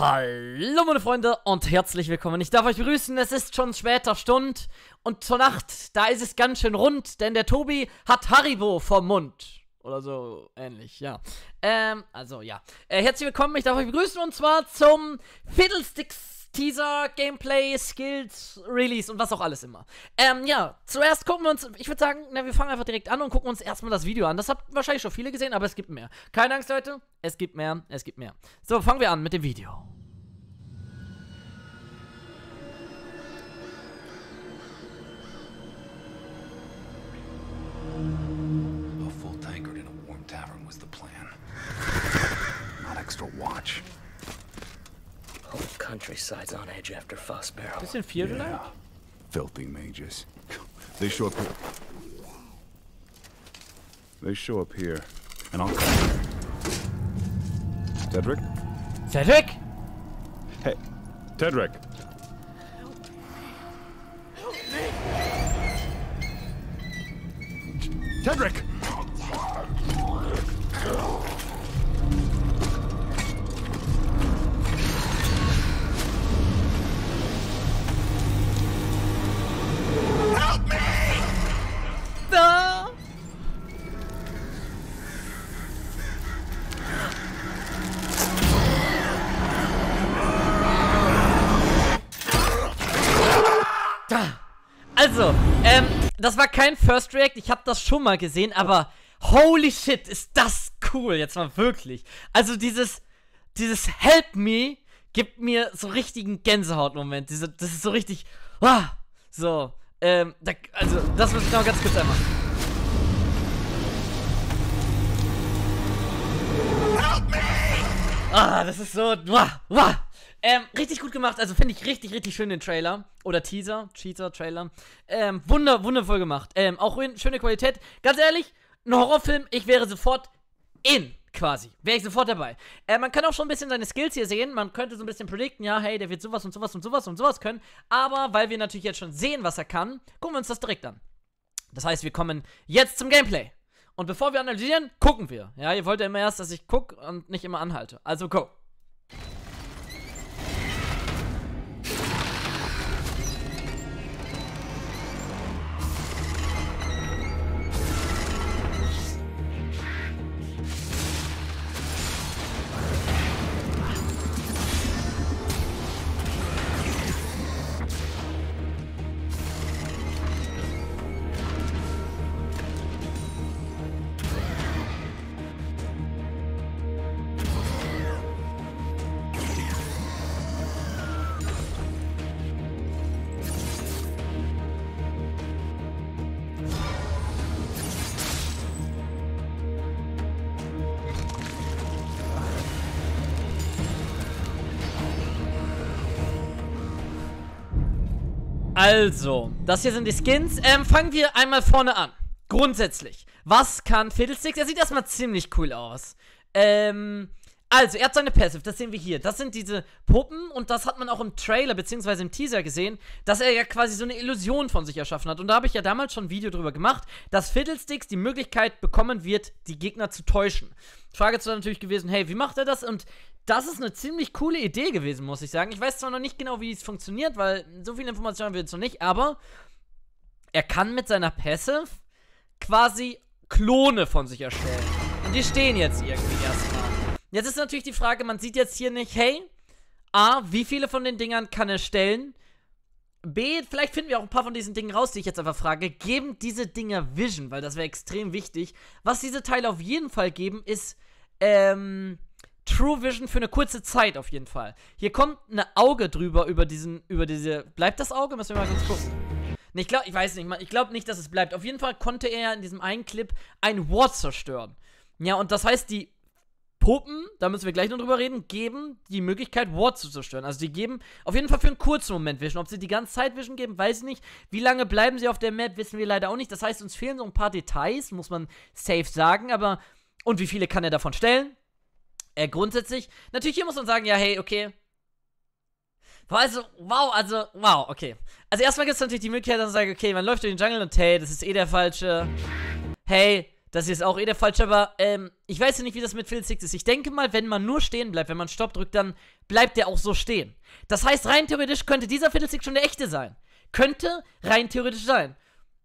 Hallo meine Freunde und herzlich willkommen. Ich darf euch begrüßen, es ist schon später Stund und zur Nacht, da ist es ganz schön rund, denn der Tobi hat Haribo vom Mund. Oder so ähnlich, ja. Ähm, also ja. Äh, herzlich willkommen, ich darf euch begrüßen und zwar zum Fiddlesticks Teaser, Gameplay, Skills, Release und was auch alles immer. Ähm, ja, zuerst gucken wir uns, ich würde sagen, na, wir fangen einfach direkt an und gucken uns erstmal das Video an. Das habt wahrscheinlich schon viele gesehen, aber es gibt mehr. Keine Angst, Leute, es gibt mehr, es gibt mehr. So, fangen wir an mit dem Video. countryside's on edge after Fossbarrow. Isn't fear yeah. Like? Filthy mages. They show up here. They show up here, and I'll come here. Cedric? Cedric? Hey, Cedric. Help me. Help me. Cedric! Also, ähm, das war kein First React, ich habe das schon mal gesehen, aber holy shit, ist das cool, jetzt mal wirklich. Also dieses, dieses Help Me gibt mir so richtigen Gänsehautmoment. Diese, das ist so richtig, ah, so, ähm, da, also das muss ich noch ganz kurz einmal. Ah, das ist so, wah, wah. Ähm, richtig gut gemacht, also finde ich richtig, richtig schön den Trailer. Oder Teaser, Cheater, Trailer. Ähm, wunder, wundervoll gemacht. Ähm, auch in, schöne Qualität. Ganz ehrlich, ein Horrorfilm, ich wäre sofort in, quasi. Wäre ich sofort dabei. Äh, man kann auch schon ein bisschen seine Skills hier sehen. Man könnte so ein bisschen predikten, ja, hey, der wird sowas und sowas und sowas und sowas können. Aber weil wir natürlich jetzt schon sehen, was er kann, gucken wir uns das direkt an. Das heißt, wir kommen jetzt zum Gameplay. Und bevor wir analysieren, gucken wir. Ja, ihr wollt ja immer erst, dass ich gucke und nicht immer anhalte. Also, go. Also, das hier sind die Skins. Ähm, fangen wir einmal vorne an. Grundsätzlich. Was kann Fiddlesticks? Er sieht erstmal ziemlich cool aus. Ähm, also, er hat seine Passive, das sehen wir hier. Das sind diese Puppen und das hat man auch im Trailer bzw. im Teaser gesehen, dass er ja quasi so eine Illusion von sich erschaffen hat. Und da habe ich ja damals schon ein Video drüber gemacht, dass Fiddlesticks die Möglichkeit bekommen wird, die Gegner zu täuschen. Frage zu natürlich gewesen, hey, wie macht er das? Und das ist eine ziemlich coole Idee gewesen, muss ich sagen. Ich weiß zwar noch nicht genau, wie es funktioniert, weil so viele Informationen haben wir jetzt noch nicht, aber er kann mit seiner Passive quasi Klone von sich erstellen. Und die stehen jetzt irgendwie erstmal. Jetzt ist natürlich die Frage, man sieht jetzt hier nicht, hey, A, wie viele von den Dingern kann er stellen? B, vielleicht finden wir auch ein paar von diesen Dingen raus, die ich jetzt einfach frage. Geben diese Dinger Vision, weil das wäre extrem wichtig. Was diese Teile auf jeden Fall geben, ist, ähm, True Vision für eine kurze Zeit auf jeden Fall. Hier kommt ein Auge drüber über diesen, über diese. Bleibt das Auge? Müssen wir mal kurz gucken. Nee, ich glaube, ich weiß nicht, ich glaube nicht, dass es bleibt. Auf jeden Fall konnte er in diesem einen Clip ein Ward zerstören. Ja, und das heißt, die Puppen, da müssen wir gleich noch drüber reden, geben die Möglichkeit, Ward zu zerstören. Also die geben auf jeden Fall für einen kurzen Moment Vision. Ob sie die ganze Zeit Vision geben, weiß ich nicht. Wie lange bleiben sie auf der Map, wissen wir leider auch nicht. Das heißt, uns fehlen so ein paar Details, muss man safe sagen, aber. Und wie viele kann er davon stellen? Äh, grundsätzlich, natürlich hier muss man sagen, ja, hey, okay. Also, wow, also, wow, okay. Also erstmal gibt es natürlich die Möglichkeit, dass man sagt, okay, man läuft durch den Jungle und hey, das ist eh der falsche. Hey, das ist auch eh der falsche, aber ähm, ich weiß ja nicht, wie das mit Phil Six ist. Ich denke mal, wenn man nur stehen bleibt, wenn man Stopp drückt, dann bleibt der auch so stehen. Das heißt, rein theoretisch könnte dieser Fiddlestick schon der echte sein. Könnte rein theoretisch sein.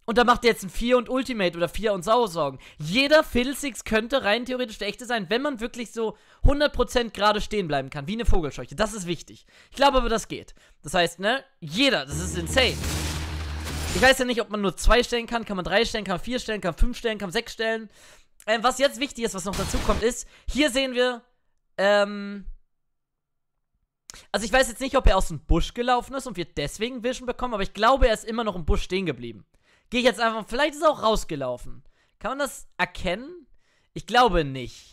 Und da macht er jetzt ein 4 und Ultimate oder 4 und Sauersorgen. Jeder Fiddlesticks könnte rein theoretisch der echte sein, wenn man wirklich so 100% gerade stehen bleiben kann, wie eine Vogelscheuche. Das ist wichtig. Ich glaube aber, das geht. Das heißt, ne, jeder, das ist insane. Ich weiß ja nicht, ob man nur 2 stellen kann, kann man 3 stellen, kann man 4 stellen, kann man 5 stellen, kann man 6 stellen. Ähm, was jetzt wichtig ist, was noch dazu kommt, ist, hier sehen wir, ähm, also ich weiß jetzt nicht, ob er aus dem Busch gelaufen ist und wir deswegen Vision bekommen, aber ich glaube, er ist immer noch im Busch stehen geblieben. Gehe ich jetzt einfach. Vielleicht ist er auch rausgelaufen. Kann man das erkennen? Ich glaube nicht.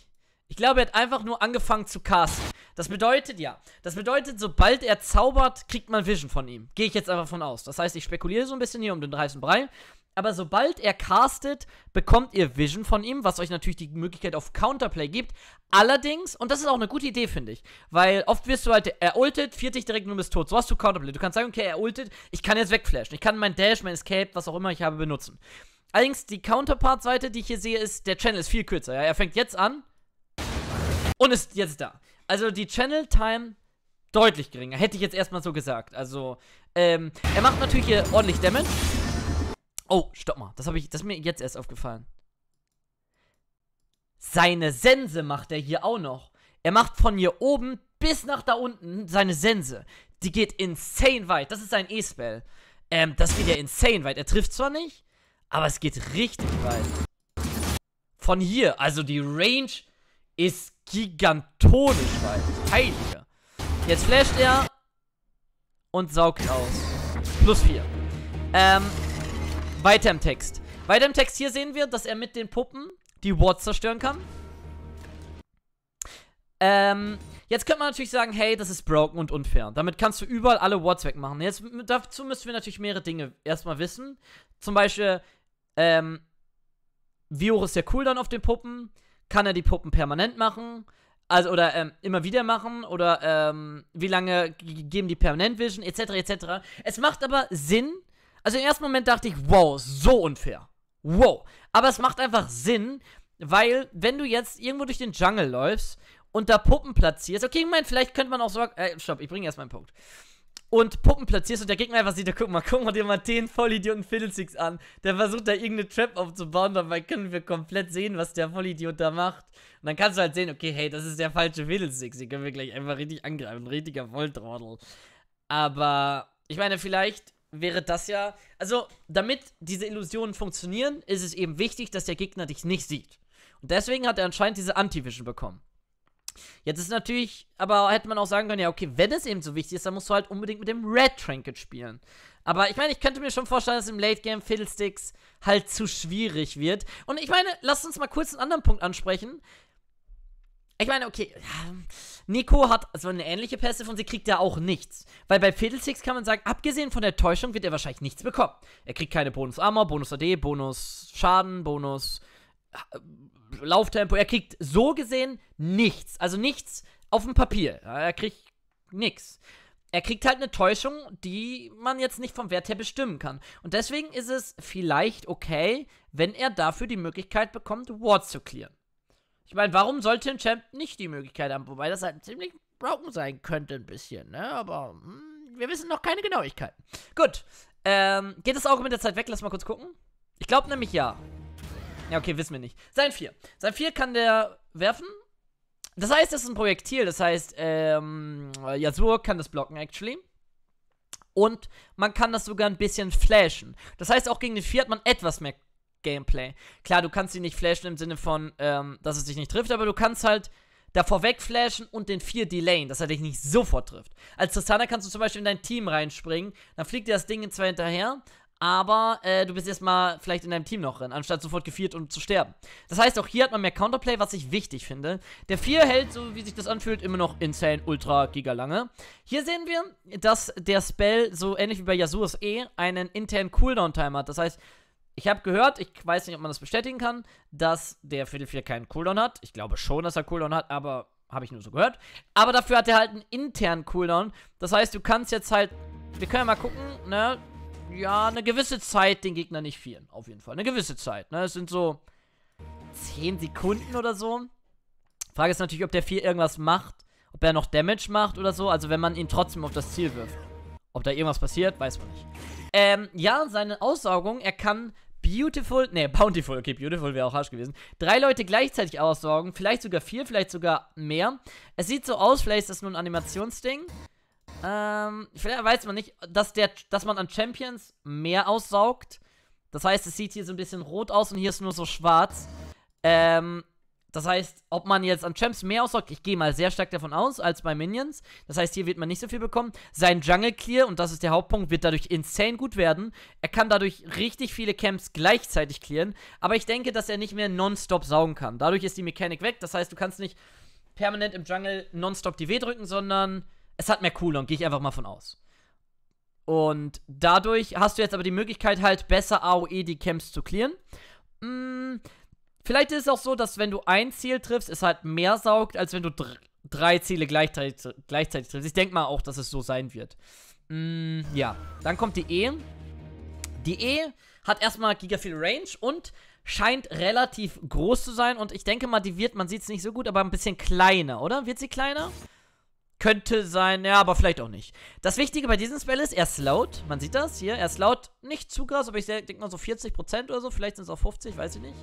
Ich glaube, er hat einfach nur angefangen zu casten. Das bedeutet ja, das bedeutet, sobald er zaubert, kriegt man Vision von ihm. Gehe ich jetzt einfach von aus. Das heißt, ich spekuliere so ein bisschen hier um den heißen Brei. Aber sobald er castet, bekommt ihr Vision von ihm, was euch natürlich die Möglichkeit auf Counterplay gibt. Allerdings, und das ist auch eine gute Idee, finde ich, weil oft wirst du halt, er ultet, viert dich direkt und du bist tot. So hast du Counterplay. Du kannst sagen, okay, er ultet, ich kann jetzt wegflashen. Ich kann mein Dash, mein Escape, was auch immer ich habe, benutzen. Allerdings, die Counterpart-Seite, die ich hier sehe, ist, der Channel ist viel kürzer. Ja? Er fängt jetzt an und ist jetzt da. Also die Channel Time deutlich geringer. Hätte ich jetzt erstmal so gesagt. Also, ähm, er macht natürlich hier ordentlich Damage. Oh, stopp mal. Das, ich, das ist mir jetzt erst aufgefallen. Seine Sense macht er hier auch noch. Er macht von hier oben bis nach da unten seine Sense. Die geht insane weit. Das ist sein E-Spell. Ähm, das geht ja insane weit. Er trifft zwar nicht, aber es geht richtig weit. Von hier, also die Range ist gigantonisch weit. Heilige. Jetzt flasht er und saugt aus. Plus 4. Ähm, weiter im Text. Weiter im Text hier sehen wir, dass er mit den Puppen die Wards zerstören kann. Ähm, jetzt könnte man natürlich sagen, hey, das ist broken und unfair. Damit kannst du überall alle Wards wegmachen. Jetzt, dazu müssen wir natürlich mehrere Dinge erstmal wissen. Zum Beispiel, ähm, wie hoch ist der Cooldown auf den Puppen kann er die Puppen permanent machen? Also, oder ähm, immer wieder machen? Oder ähm, wie lange geben die permanent Vision? Etc., etc. Es macht aber Sinn. Also, im ersten Moment dachte ich, wow, so unfair. Wow. Aber es macht einfach Sinn, weil, wenn du jetzt irgendwo durch den Jungle läufst und da Puppen platzierst, okay, ich meine, vielleicht könnte man auch so. äh, stopp, ich bringe erst meinen Punkt und Puppen platzierst und der Gegner einfach sieht, ja, guck mal, guck mal dir mal den Vollidioten Fiddlesticks an. Der versucht da irgendeine Trap aufzubauen, dabei können wir komplett sehen, was der Vollidiot da macht. Und dann kannst du halt sehen, okay, hey, das ist der falsche Fiddlesticks, den können wir gleich einfach richtig angreifen, ein richtiger Volltrottel. Aber ich meine, vielleicht wäre das ja, also damit diese Illusionen funktionieren, ist es eben wichtig, dass der Gegner dich nicht sieht. Und deswegen hat er anscheinend diese Anti-Vision bekommen. Jetzt ist natürlich, aber hätte man auch sagen können, ja, okay, wenn es eben so wichtig ist, dann musst du halt unbedingt mit dem Red Trinket spielen. Aber ich meine, ich könnte mir schon vorstellen, dass im Late Game Fiddlesticks halt zu schwierig wird. Und ich meine, lass uns mal kurz einen anderen Punkt ansprechen. Ich meine, okay, Nico hat so eine ähnliche Passive und sie kriegt ja auch nichts. Weil bei Fiddlesticks kann man sagen, abgesehen von der Täuschung wird er wahrscheinlich nichts bekommen. Er kriegt keine Bonus Armor, Bonus AD, Bonus Schaden, Bonus Lauftempo, er kriegt so gesehen nichts. Also nichts auf dem Papier. Er kriegt nichts. Er kriegt halt eine Täuschung, die man jetzt nicht vom Wert her bestimmen kann. Und deswegen ist es vielleicht okay, wenn er dafür die Möglichkeit bekommt, Ward zu clearen. Ich meine, warum sollte ein Champ nicht die Möglichkeit haben? Wobei das halt ziemlich broken sein könnte ein bisschen, ne? Aber hm, wir wissen noch keine Genauigkeiten. Gut, ähm, geht das Auge mit der Zeit weg? Lass mal kurz gucken. Ich glaube nämlich ja. Ja, okay, wissen wir nicht. Sein 4. Sein 4 kann der werfen. Das heißt, es ist ein Projektil. Das heißt, ähm, Yasuo kann das blocken, actually. Und man kann das sogar ein bisschen flashen. Das heißt, auch gegen den 4 hat man etwas mehr Gameplay. Klar, du kannst ihn nicht flashen im Sinne von, ähm, dass es dich nicht trifft, aber du kannst halt davor wegflashen und den 4 delayen, dass er dich nicht sofort trifft. Als Tristana kannst du zum Beispiel in dein Team reinspringen, dann fliegt dir das Ding in zwei hinterher, aber äh, du bist erstmal vielleicht in deinem Team noch drin, anstatt sofort geviert und zu sterben. Das heißt, auch hier hat man mehr Counterplay, was ich wichtig finde. Der 4 hält, so wie sich das anfühlt, immer noch insane, ultra, giga lange. Hier sehen wir, dass der Spell, so ähnlich wie bei Yasuo's E, einen internen Cooldown-Time hat. Das heißt, ich habe gehört, ich weiß nicht, ob man das bestätigen kann, dass der Viertel 4 keinen Cooldown hat. Ich glaube schon, dass er Cooldown hat, aber habe ich nur so gehört. Aber dafür hat er halt einen internen Cooldown. Das heißt, du kannst jetzt halt, wir können ja mal gucken, ne, ja, eine gewisse Zeit den Gegner nicht vieren. Auf jeden Fall. Eine gewisse Zeit. Ne? Es sind so 10 Sekunden oder so. Frage ist natürlich, ob der viel irgendwas macht. Ob er noch Damage macht oder so. Also wenn man ihn trotzdem auf das Ziel wirft. Ob da irgendwas passiert, weiß man nicht. Ähm, ja, seine Aussaugung, er kann Beautiful, ne, Bountiful, okay, Beautiful wäre auch harsch gewesen. Drei Leute gleichzeitig aussaugen, vielleicht sogar vier, vielleicht sogar mehr. Es sieht so aus, vielleicht ist das nur ein Animationsding. Ähm, vielleicht weiß man nicht, dass, der, dass man an Champions mehr aussaugt. Das heißt, es sieht hier so ein bisschen rot aus und hier ist nur so schwarz. Ähm, das heißt, ob man jetzt an Champs mehr aussaugt, ich gehe mal sehr stark davon aus, als bei Minions. Das heißt, hier wird man nicht so viel bekommen. Sein Jungle Clear, und das ist der Hauptpunkt, wird dadurch insane gut werden. Er kann dadurch richtig viele Camps gleichzeitig clearen. Aber ich denke, dass er nicht mehr nonstop saugen kann. Dadurch ist die Mechanik weg. Das heißt, du kannst nicht permanent im Jungle nonstop die W drücken, sondern es hat mehr Cooldown, gehe ich einfach mal von aus. Und dadurch hast du jetzt aber die Möglichkeit, halt besser AOE die Camps zu clearen. Hm, vielleicht ist es auch so, dass wenn du ein Ziel triffst, es halt mehr saugt, als wenn du dr drei Ziele gleichzeitig, gleichzeitig triffst. Ich denke mal auch, dass es so sein wird. Hm, ja, dann kommt die E. Die E hat erstmal giga viel Range und scheint relativ groß zu sein. Und ich denke mal, die wird, man sieht es nicht so gut, aber ein bisschen kleiner, oder? Wird sie kleiner? Könnte sein, ja, aber vielleicht auch nicht. Das Wichtige bei diesem Spell ist, er ist laut. Man sieht das hier. Er ist laut, nicht zu krass, aber ich denke mal so 40% oder so. Vielleicht sind es auch 50, weiß ich nicht.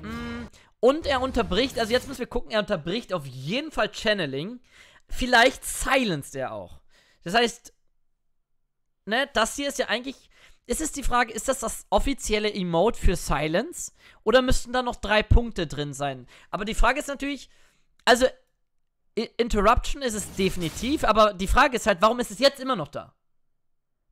Mm. Und er unterbricht, also jetzt müssen wir gucken, er unterbricht auf jeden Fall Channeling. Vielleicht silenced er auch. Das heißt, ne, das hier ist ja eigentlich, ist es die Frage, ist das das offizielle Emote für Silence? Oder müssten da noch drei Punkte drin sein? Aber die Frage ist natürlich, also Interruption ist es definitiv, aber die Frage ist halt, warum ist es jetzt immer noch da?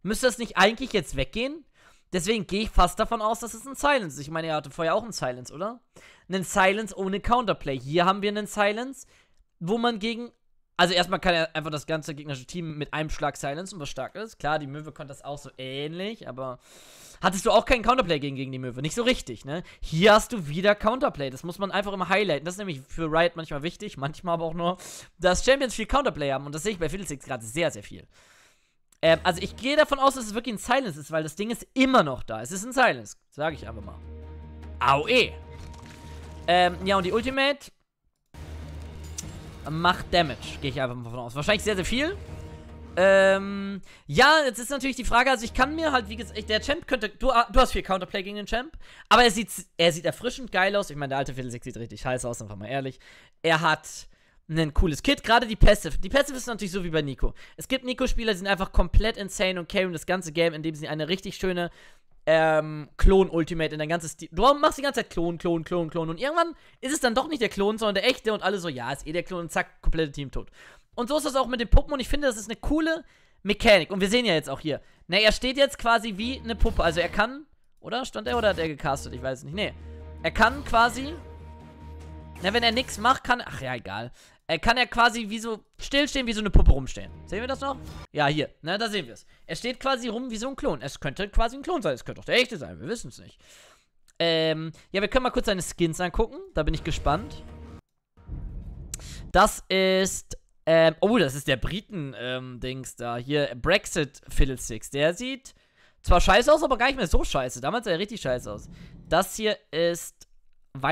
Müsste es nicht eigentlich jetzt weggehen? Deswegen gehe ich fast davon aus, dass es ein Silence ist. Ich meine, er hatte vorher auch ein Silence, oder? Einen Silence ohne Counterplay. Hier haben wir einen Silence, wo man gegen also erstmal kann er einfach das ganze gegnerische Team mit einem Schlag silenzen, was stark ist. Klar, die Möwe konnte das auch so ähnlich, aber hattest du auch keinen Counterplay gegen, gegen die Möwe? Nicht so richtig, ne? Hier hast du wieder Counterplay. Das muss man einfach immer highlighten. Das ist nämlich für Riot manchmal wichtig, manchmal aber auch nur, dass Champions viel Counterplay haben. Und das sehe ich bei Fiddlesticks gerade sehr, sehr viel. Ähm, also ich gehe davon aus, dass es wirklich ein Silence ist, weil das Ding ist immer noch da. Es ist ein Silence, sage ich einfach mal. Aue. Ähm, ja, und die Ultimate macht Damage. Gehe ich einfach mal von aus. Wahrscheinlich sehr, sehr viel. Ähm, ja, jetzt ist natürlich die Frage, also ich kann mir halt, wie gesagt, der Champ könnte, du, ah, du hast viel Counterplay gegen den Champ, aber er sieht, er sieht erfrischend geil aus. Ich meine, der alte Viertel 6 sieht richtig heiß aus, einfach mal ehrlich. Er hat ein cooles Kit, gerade die Passive. Die Passive ist natürlich so wie bei Nico. Es gibt Nico-Spieler, die sind einfach komplett insane und carryen das ganze Game, indem sie eine richtig schöne ähm, Klon-Ultimate in dein ganzes Team. Du machst die ganze Zeit Klon, Klon, Klon, Klon. Und irgendwann ist es dann doch nicht der Klon, sondern der echte und alle so, ja, ist eh der Klon und zack, komplette Team tot. Und so ist das auch mit den Puppen und ich finde, das ist eine coole Mechanik. Und wir sehen ja jetzt auch hier. Na, er steht jetzt quasi wie eine Puppe. Also er kann, oder? Stand er oder hat er gecastet? Ich weiß es nicht. Nee. Er kann quasi. Na, wenn er nichts macht, kann. Ach ja, egal. Er kann ja quasi wie so stillstehen, wie so eine Puppe rumstehen. Sehen wir das noch? Ja, hier. Na, da sehen wir es. Er steht quasi rum wie so ein Klon. Es könnte quasi ein Klon sein. Es könnte auch der echte sein. Wir wissen es nicht. Ähm, ja, wir können mal kurz seine Skins angucken. Da bin ich gespannt. Das ist, ähm, oh, das ist der Briten-Dings ähm, da. Hier, Brexit Fiddlesticks. Der sieht zwar scheiße aus, aber gar nicht mehr so scheiße. Damals sah er richtig scheiße aus. Das hier ist weihnachtsbaum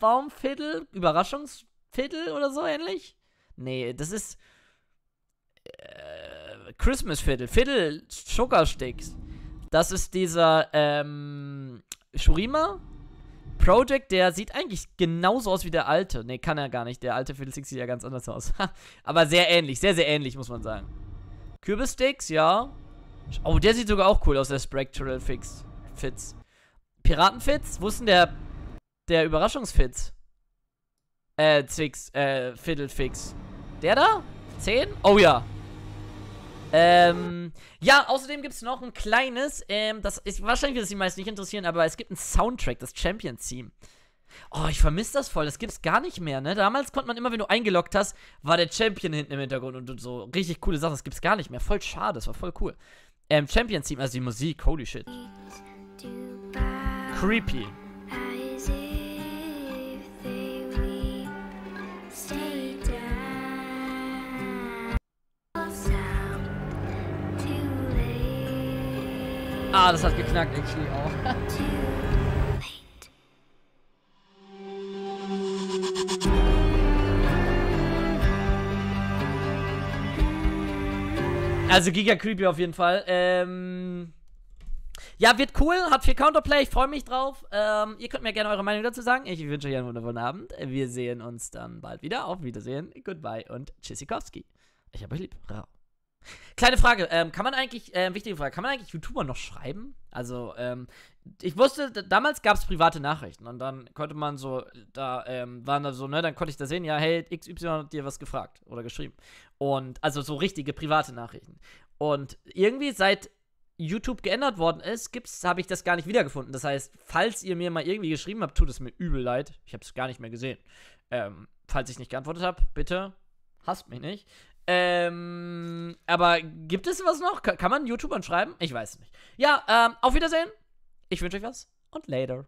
Weihnachtsbaumfiddle, Überraschungs Fiddle oder so ähnlich? Nee, das ist. Äh, Christmas Fiddle. Viertel Sugarsticks. Das ist dieser ähm, Shurima Project, der sieht eigentlich genauso aus wie der alte. Nee, kann er gar nicht. Der alte Fiddle Sticks sieht ja ganz anders aus. Aber sehr ähnlich, sehr, sehr ähnlich, muss man sagen. Kürbissticks, ja. Oh, der sieht sogar auch cool aus, der Spectral Fix. Fitz. Piratenfitz? Wo ist denn der, der Überraschungsfitz? Äh, Zwix, äh, Fiddlefix. Der da? Zehn? Oh ja. Ähm, ja, außerdem gibt es noch ein kleines, ähm, das ist wahrscheinlich wird es die meisten nicht interessieren, aber es gibt ein Soundtrack, das Champion team Oh, ich vermisse das voll, das gibt's gar nicht mehr, ne? Damals konnte man immer, wenn du eingeloggt hast, war der Champion hinten im Hintergrund und so richtig coole Sachen, das gibt's gar nicht mehr. Voll schade, das war voll cool. Ähm, Champion team also die Musik, holy shit. Creepy. Ah, das hat geknackt, actually auch. Also Giga Creepy auf jeden Fall. Ähm ja, wird cool, hat viel Counterplay, ich freue mich drauf. Ähm, ihr könnt mir gerne eure Meinung dazu sagen. Ich wünsche euch einen wundervollen Abend. Wir sehen uns dann bald wieder. Auf Wiedersehen, goodbye und Tschüssikowski. Ich habe euch lieb. Rau. Kleine Frage, ähm, kann man eigentlich, äh, wichtige Frage, kann man eigentlich YouTuber noch schreiben? Also, ähm, ich wusste, damals gab es private Nachrichten und dann konnte man so, da ähm, waren da so, ne, dann konnte ich da sehen, ja, hey, XY hat dir was gefragt oder geschrieben. Und, also so richtige private Nachrichten. Und irgendwie seit YouTube geändert worden ist, gibt's, habe ich das gar nicht wiedergefunden. Das heißt, falls ihr mir mal irgendwie geschrieben habt, tut es mir übel leid. Ich habe es gar nicht mehr gesehen. Ähm, falls ich nicht geantwortet habe, bitte hasst mich nicht. Ähm, aber gibt es was noch? Kann, man YouTubern schreiben? Ich weiß nicht. Ja, ähm, auf Wiedersehen. Ich wünsche euch was und later.